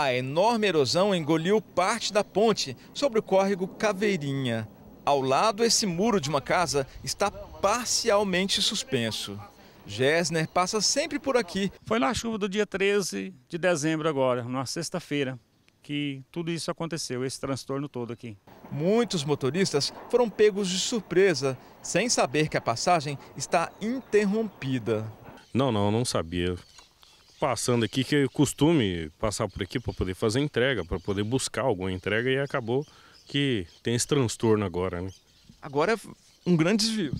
A enorme erosão engoliu parte da ponte sobre o córrego Caveirinha. Ao lado, esse muro de uma casa está parcialmente suspenso. Gessner passa sempre por aqui. Foi na chuva do dia 13 de dezembro agora, numa sexta-feira, que tudo isso aconteceu, esse transtorno todo aqui. Muitos motoristas foram pegos de surpresa, sem saber que a passagem está interrompida. Não, não, não sabia passando aqui, que é costume passar por aqui para poder fazer entrega, para poder buscar alguma entrega e acabou que tem esse transtorno agora, né? Agora é um grande desvio.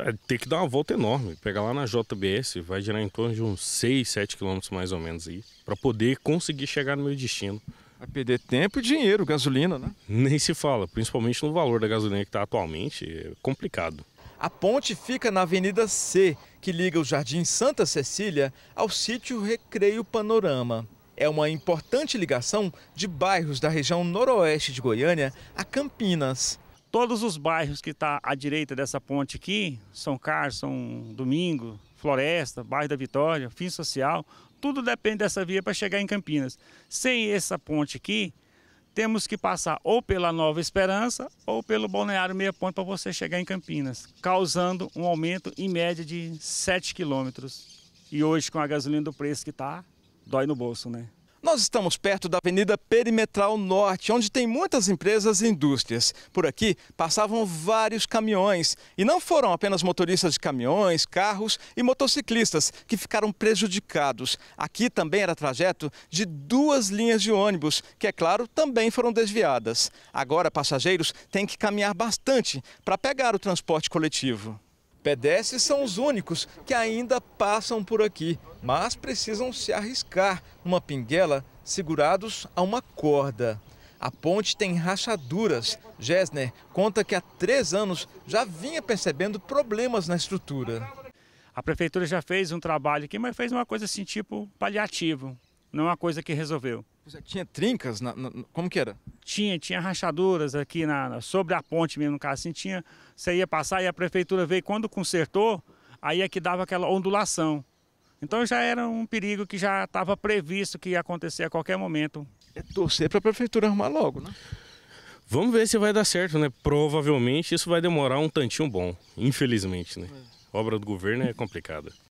É, tem que dar uma volta enorme, pegar lá na JBS, vai girar em torno de uns 6, 7 quilômetros mais ou menos aí, para poder conseguir chegar no meu destino. Vai perder tempo e dinheiro, gasolina, né? Nem se fala, principalmente no valor da gasolina que está atualmente, é complicado. A ponte fica na Avenida C, que liga o Jardim Santa Cecília ao sítio Recreio Panorama. É uma importante ligação de bairros da região noroeste de Goiânia a Campinas. Todos os bairros que estão tá à direita dessa ponte aqui, São Carlos, São Domingo, Floresta, Bairro da Vitória, Fim Social, tudo depende dessa via para chegar em Campinas. Sem essa ponte aqui, temos que passar ou pela Nova Esperança ou pelo Balneário Meia Ponte para você chegar em Campinas, causando um aumento em média de 7 quilômetros. E hoje, com a gasolina do preço que está, dói no bolso, né? Nós estamos perto da Avenida Perimetral Norte, onde tem muitas empresas e indústrias. Por aqui passavam vários caminhões. E não foram apenas motoristas de caminhões, carros e motociclistas que ficaram prejudicados. Aqui também era trajeto de duas linhas de ônibus, que, é claro, também foram desviadas. Agora, passageiros têm que caminhar bastante para pegar o transporte coletivo. Pedestres são os únicos que ainda passam por aqui, mas precisam se arriscar numa pinguela segurados a uma corda. A ponte tem rachaduras. Gessner conta que há três anos já vinha percebendo problemas na estrutura. A prefeitura já fez um trabalho aqui, mas fez uma coisa assim, tipo paliativo não é uma coisa que resolveu. Tinha trincas? Na, na, como que era? Tinha, tinha rachaduras aqui na, sobre a ponte mesmo, no caso assim, tinha. Você ia passar e a prefeitura veio, quando consertou, aí é que dava aquela ondulação. Então já era um perigo que já estava previsto que ia acontecer a qualquer momento. É torcer para a prefeitura arrumar logo, né? Vamos ver se vai dar certo, né? Provavelmente isso vai demorar um tantinho bom, infelizmente, né? É. Obra do governo é complicada.